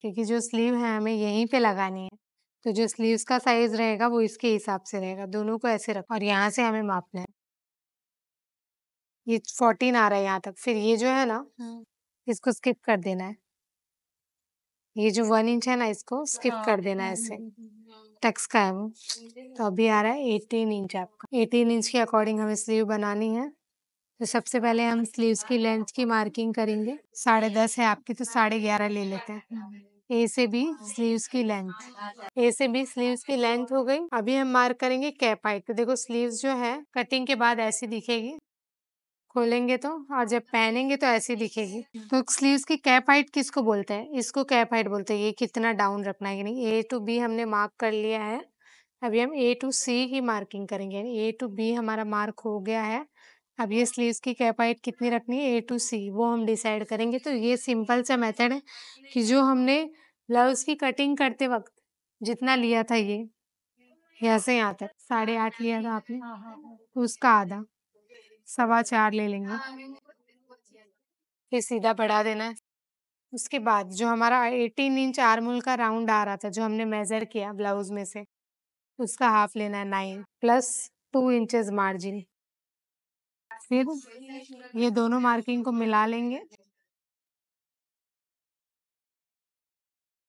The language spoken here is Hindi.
क्योंकि जो स्लीव है हमें यहीं पे लगानी है तो जो स्लीव्स का साइज रहेगा वो इसके हिसाब से रहेगा दोनों को ऐसे रखो और यहाँ से हमें मापना है ये फोर्टीन आ रहा है यहाँ तक फिर ये जो है ना हाँ। इसको स्किप कर देना है ये जो वन इंच है ना इसको स्किप हाँ, कर देना है हाँ, ऐसे टक्स का है वो तो अभी आ रहा है एटीन इंच आपका एटीन इंच के अकॉर्डिंग हमें स्लीव बनानी है तो सबसे पहले हम स्लीव्स की लेंथ की मार्किंग करेंगे साढ़े दस है आपकी तो साढ़े ग्यारह ले लेते हैं ए से बी स्लीव्स की लेंथ ए से भी स्लीव्स की लेंथ हो गई अभी हम मार्क करेंगे कैप हाइट तो देखो स्लीव्स जो है कटिंग के बाद ऐसी दिखेगी खोलेंगे तो और जब पहनेंगे तो ऐसी दिखेगी तो स्लीव्स की कैप हाइट किसको बोलते हैं इसको कैप हाइट बोलते हैं ये कितना डाउन रखना है कि नहीं ए टू बी हमने मार्क कर लिया है अभी हम ए टू सी की मार्किंग करेंगे ए टू बी हमारा मार्क हो गया है अब ये स्लीव्स की कैप हाइट कितनी रखनी है ए टू सी वो हम डिसाइड करेंगे तो ये सिंपल सा मेथड है कि जो हमने ब्लाउज की कटिंग करते वक्त जितना लिया था ये यहाँ से यहाँ तक साढ़े आठ लिया था आपने तो उसका आधा सवा चार ले लेंगे फिर सीधा बढ़ा देना है उसके बाद जो हमारा एटीन इंच आर्मुल का राउंड आ रहा था जो हमने मेजर किया ब्लाउज में से उसका हाफ लेना है nine plus two inches margin फिर ये दोनों मार्किंग को मिला लेंगे